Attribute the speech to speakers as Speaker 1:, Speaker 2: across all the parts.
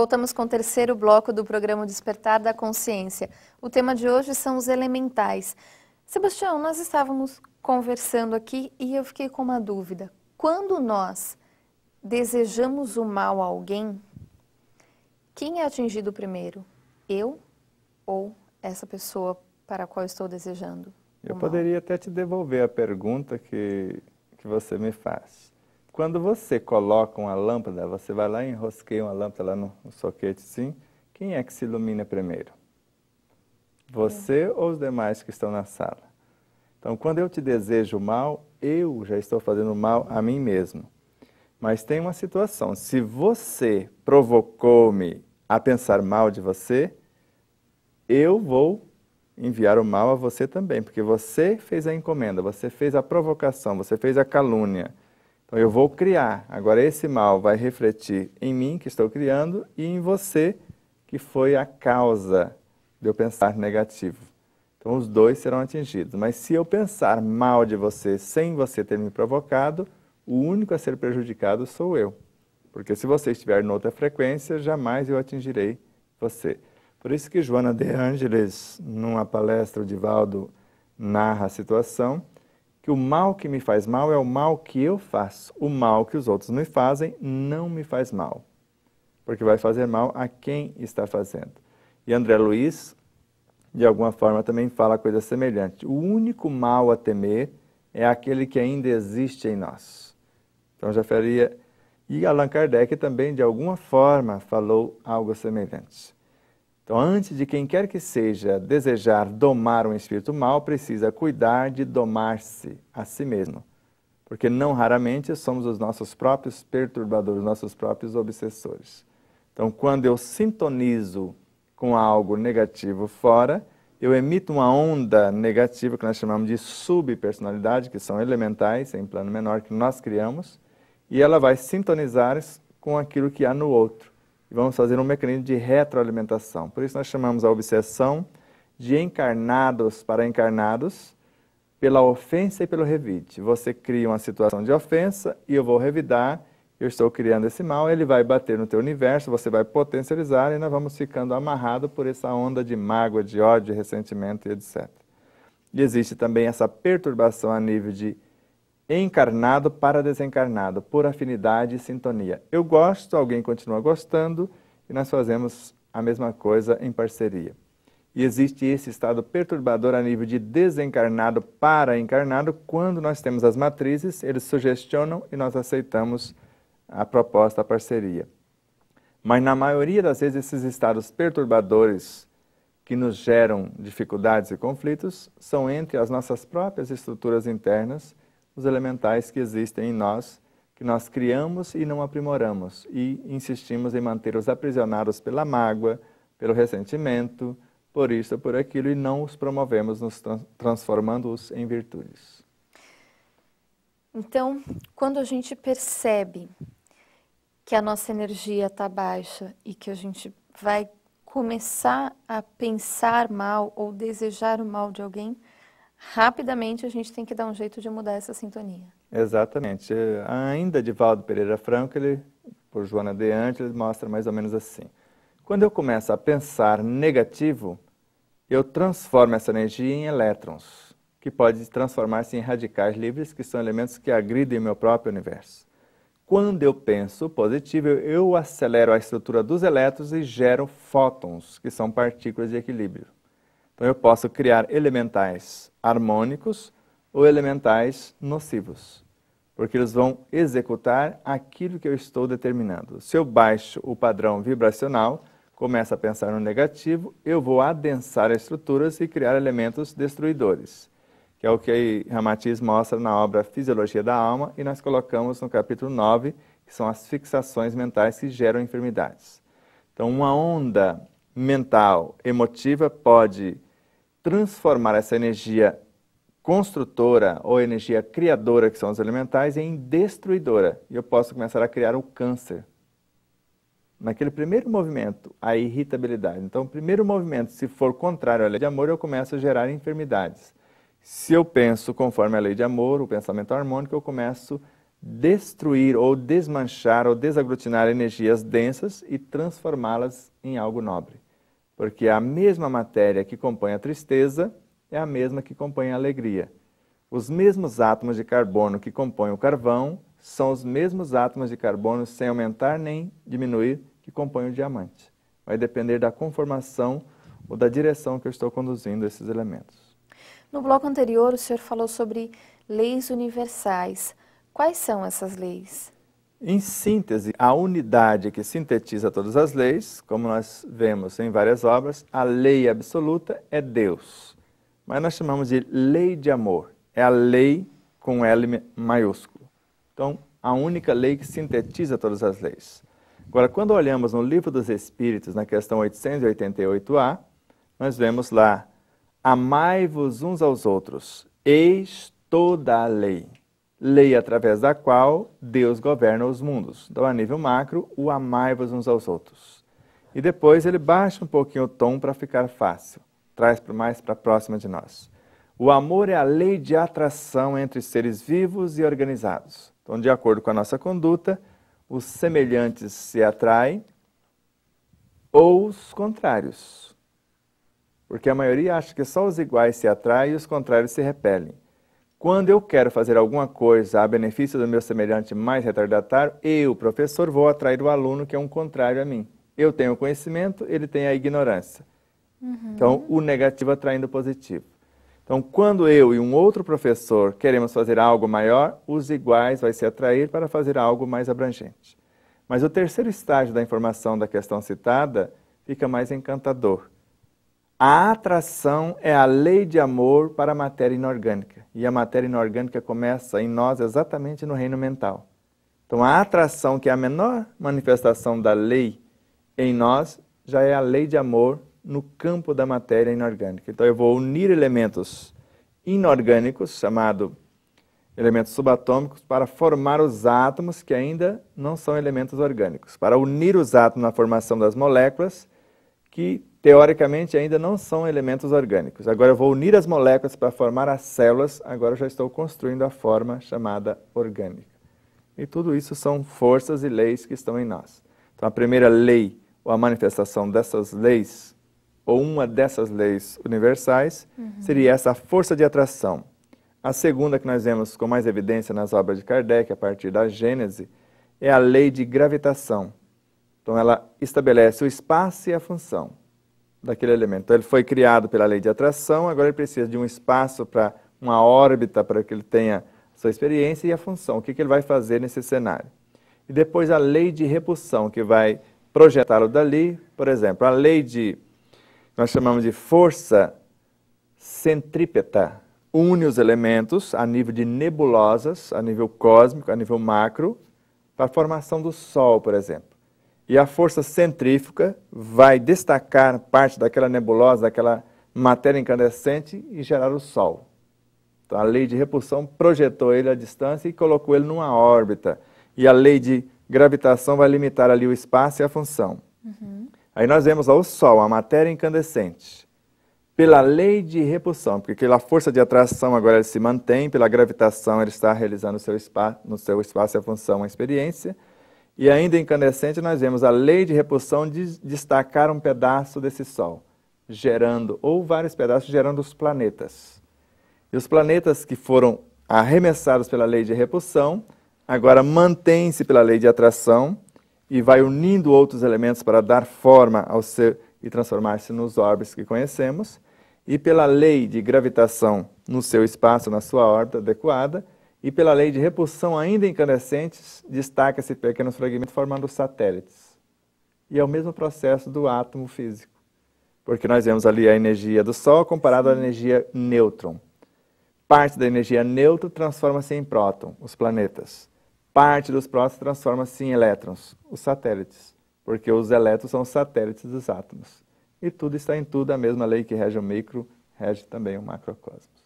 Speaker 1: Voltamos com o terceiro bloco do programa Despertar da Consciência. O tema de hoje são os elementais. Sebastião, nós estávamos conversando aqui e eu fiquei com uma dúvida. Quando nós desejamos o mal a alguém, quem é atingido primeiro? Eu ou essa pessoa para a qual estou desejando?
Speaker 2: Eu mal? poderia até te devolver a pergunta que, que você me faz. Quando você coloca uma lâmpada, você vai lá e enrosqueia uma lâmpada lá no, no soquete, sim, quem é que se ilumina primeiro? Você é. ou os demais que estão na sala? Então, quando eu te desejo mal, eu já estou fazendo mal a mim mesmo. Mas tem uma situação: se você provocou-me a pensar mal de você, eu vou enviar o mal a você também, porque você fez a encomenda, você fez a provocação, você fez a calúnia. Então eu vou criar. Agora esse mal vai refletir em mim, que estou criando, e em você, que foi a causa de eu pensar negativo. Então os dois serão atingidos. Mas se eu pensar mal de você sem você ter me provocado, o único a ser prejudicado sou eu. Porque se você estiver em outra frequência, jamais eu atingirei você. Por isso que Joana de Angeles, numa palestra, o Divaldo narra a situação, que o mal que me faz mal é o mal que eu faço. O mal que os outros me fazem não me faz mal, porque vai fazer mal a quem está fazendo. E André Luiz, de alguma forma, também fala coisa semelhante. O único mal a temer é aquele que ainda existe em nós. Então já faria. E Allan Kardec também, de alguma forma, falou algo semelhante. Então, antes de quem quer que seja desejar domar um espírito mal, precisa cuidar de domar-se a si mesmo. Porque não raramente somos os nossos próprios perturbadores, nossos próprios obsessores. Então, quando eu sintonizo com algo negativo fora, eu emito uma onda negativa que nós chamamos de subpersonalidade, que são elementais em plano menor que nós criamos, e ela vai sintonizar com aquilo que há no outro e vamos fazer um mecanismo de retroalimentação. Por isso nós chamamos a obsessão de encarnados para encarnados pela ofensa e pelo revide. Você cria uma situação de ofensa e eu vou revidar, eu estou criando esse mal, ele vai bater no teu universo, você vai potencializar e nós vamos ficando amarrado por essa onda de mágoa, de ódio, de ressentimento e etc. E existe também essa perturbação a nível de encarnado para desencarnado, por afinidade e sintonia. Eu gosto, alguém continua gostando e nós fazemos a mesma coisa em parceria. E existe esse estado perturbador a nível de desencarnado para encarnado quando nós temos as matrizes, eles sugestionam e nós aceitamos a proposta, a parceria. Mas na maioria das vezes, esses estados perturbadores que nos geram dificuldades e conflitos são entre as nossas próprias estruturas internas os elementais que existem em nós, que nós criamos e não aprimoramos, e insistimos em mantê-los aprisionados pela mágoa, pelo ressentimento, por isso ou por aquilo, e não os promovemos, nos transformando-os em virtudes.
Speaker 1: Então, quando a gente percebe que a nossa energia está baixa e que a gente vai começar a pensar mal ou desejar o mal de alguém, rapidamente a gente tem que dar um jeito de mudar essa sintonia.
Speaker 2: Exatamente. É, ainda de Valdo Pereira Franco, ele, por Joana de ele mostra mais ou menos assim. Quando eu começo a pensar negativo, eu transformo essa energia em elétrons, que pode transformar-se em radicais livres, que são elementos que agridem o meu próprio universo. Quando eu penso positivo, eu acelero a estrutura dos elétrons e gero fótons, que são partículas de equilíbrio. Então eu posso criar elementais harmônicos ou elementais nocivos, porque eles vão executar aquilo que eu estou determinando. Se eu baixo o padrão vibracional, começo a pensar no negativo, eu vou adensar estruturas e criar elementos destruidores, que é o que Ramatiz mostra na obra Fisiologia da Alma e nós colocamos no capítulo 9, que são as fixações mentais que geram enfermidades. Então, uma onda mental emotiva pode transformar essa energia construtora ou energia criadora, que são os elementais, em destruidora. E eu posso começar a criar o um câncer. Naquele primeiro movimento, a irritabilidade. Então, o primeiro movimento, se for contrário à lei de amor, eu começo a gerar enfermidades. Se eu penso conforme a lei de amor, o pensamento harmônico, eu começo a destruir ou desmanchar ou desaglutinar energias densas e transformá-las em algo nobre porque é a mesma matéria que compõe a tristeza é a mesma que compõe a alegria. Os mesmos átomos de carbono que compõem o carvão são os mesmos átomos de carbono, sem aumentar nem diminuir, que compõem o diamante. Vai depender da conformação ou da direção que eu estou conduzindo esses elementos.
Speaker 1: No bloco anterior, o senhor falou sobre leis universais. Quais são essas leis?
Speaker 2: Em síntese, a unidade que sintetiza todas as leis, como nós vemos em várias obras, a lei absoluta é Deus. Mas nós chamamos de lei de amor. É a lei com L maiúsculo. Então, a única lei que sintetiza todas as leis. Agora, quando olhamos no Livro dos Espíritos, na questão 888A, nós vemos lá: Amai-vos uns aos outros, eis toda a lei lei através da qual Deus governa os mundos. Então, a nível macro, o amai-vos uns aos outros. E depois ele baixa um pouquinho o tom para ficar fácil, traz mais para próxima de nós. O amor é a lei de atração entre seres vivos e organizados. Então, de acordo com a nossa conduta, os semelhantes se atraem ou os contrários. Porque a maioria acha que só os iguais se atraem e os contrários se repelem. Quando eu quero fazer alguma coisa a benefício do meu semelhante mais retardatário, eu, professor, vou atrair o aluno que é um contrário a mim. Eu tenho o conhecimento, ele tem a ignorância. Uhum. Então, o negativo atraindo o positivo. Então, quando eu e um outro professor queremos fazer algo maior, os iguais vai se atrair para fazer algo mais abrangente. Mas o terceiro estágio da informação da questão citada fica mais encantador a atração é a lei de amor para a matéria inorgânica. E a matéria inorgânica começa em nós exatamente no reino mental. Então, a atração, que é a menor manifestação da lei em nós, já é a lei de amor no campo da matéria inorgânica. Então, eu vou unir elementos inorgânicos, chamado elementos subatômicos, para formar os átomos que ainda não são elementos orgânicos. Para unir os átomos na formação das moléculas, que teoricamente ainda não são elementos orgânicos. Agora eu vou unir as moléculas para formar as células, agora eu já estou construindo a forma chamada orgânica. E tudo isso são forças e leis que estão em nós. Então a primeira lei, ou a manifestação dessas leis, ou uma dessas leis universais, uhum. seria essa força de atração. A segunda que nós vemos com mais evidência nas obras de Kardec, a partir da Gênese, é a lei de gravitação. Então ela estabelece o espaço e a função daquele elemento. Então, ele foi criado pela lei de atração, agora ele precisa de um espaço para uma órbita para que ele tenha sua experiência e a função, o que, que ele vai fazer nesse cenário. E depois a lei de repulsão, que vai projetá-lo dali, por exemplo, a lei de, nós chamamos de força centrípeta, une os elementos a nível de nebulosas, a nível cósmico, a nível macro, para a formação do Sol, por exemplo e a força centrífuga vai destacar parte daquela nebulosa, daquela matéria incandescente e gerar o Sol. Então, a lei de repulsão projetou ele à distância e colocou ele numa órbita. E a lei de gravitação vai limitar ali o espaço e a função. Uhum. Aí nós vemos ó, o Sol, a matéria incandescente. Pela lei de repulsão, porque pela força de atração agora ele se mantém, pela gravitação ele está realizando seu espaço, no seu espaço e a função, a experiência. E ainda incandescente, nós vemos a lei de repulsão de destacar um pedaço desse Sol, gerando, ou vários pedaços, gerando os planetas. E os planetas que foram arremessados pela lei de repulsão, agora mantêm-se pela lei de atração e vai unindo outros elementos para dar forma ao seu e transformar-se nos orbes que conhecemos, e pela lei de gravitação no seu espaço, na sua órbita adequada, e pela lei de repulsão ainda incandescentes, destaca-se pequenos fragmentos formando satélites. E é o mesmo processo do átomo físico, porque nós vemos ali a energia do Sol comparada à energia nêutron. Parte da energia nêutron transforma-se em próton, os planetas. Parte dos prótons transforma-se em elétrons, os satélites, porque os elétrons são os satélites dos átomos. E tudo está em tudo, a mesma lei que rege o micro, rege também o macrocosmos.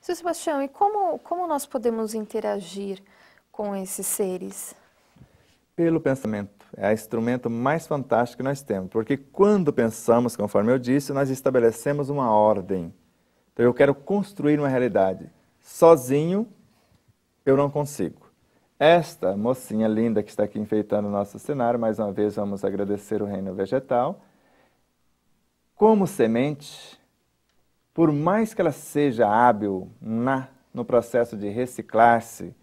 Speaker 1: Seu Sebastião, e como, como nós podemos interagir com esses seres?
Speaker 2: Pelo pensamento. É o instrumento mais fantástico que nós temos. Porque quando pensamos, conforme eu disse, nós estabelecemos uma ordem. Então eu quero construir uma realidade. Sozinho, eu não consigo. Esta mocinha linda que está aqui enfeitando o nosso cenário, mais uma vez vamos agradecer o Reino Vegetal. Como semente, por mais que ela seja hábil na, no processo de reciclar-se,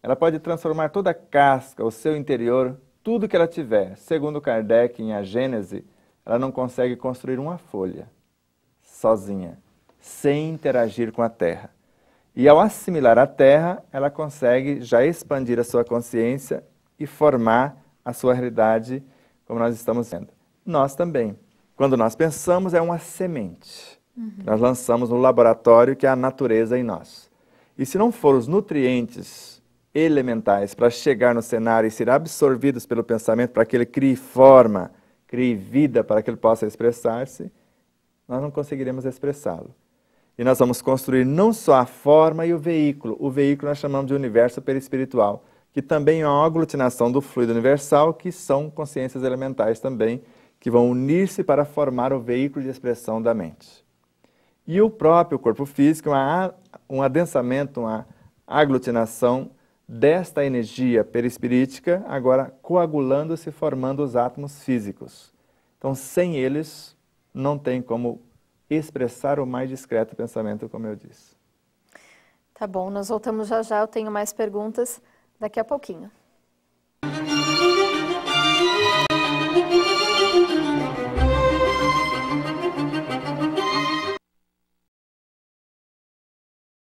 Speaker 2: ela pode transformar toda a casca, o seu interior, tudo que ela tiver. Segundo Kardec, em A Gênese, ela não consegue construir uma folha sozinha, sem interagir com a terra. E ao assimilar a terra, ela consegue já expandir a sua consciência e formar a sua realidade como nós estamos vendo. Nós também. Quando nós pensamos, é uma semente. Uhum. Nós lançamos no laboratório que é a natureza em nós. E se não for os nutrientes elementais para chegar no cenário e ser absorvidos pelo pensamento para que ele crie forma, crie vida para que ele possa expressar-se, nós não conseguiremos expressá-lo. E nós vamos construir não só a forma e o veículo. O veículo nós chamamos de universo perispiritual, que também é uma aglutinação do fluido universal, que são consciências elementais também, que vão unir-se para formar o veículo de expressão da mente e o próprio corpo físico, uma, um adensamento, uma aglutinação desta energia perispirítica, agora coagulando-se, formando os átomos físicos. Então, sem eles, não tem como expressar o mais discreto pensamento, como eu disse.
Speaker 1: Tá bom, nós voltamos já já, eu tenho mais perguntas daqui a pouquinho.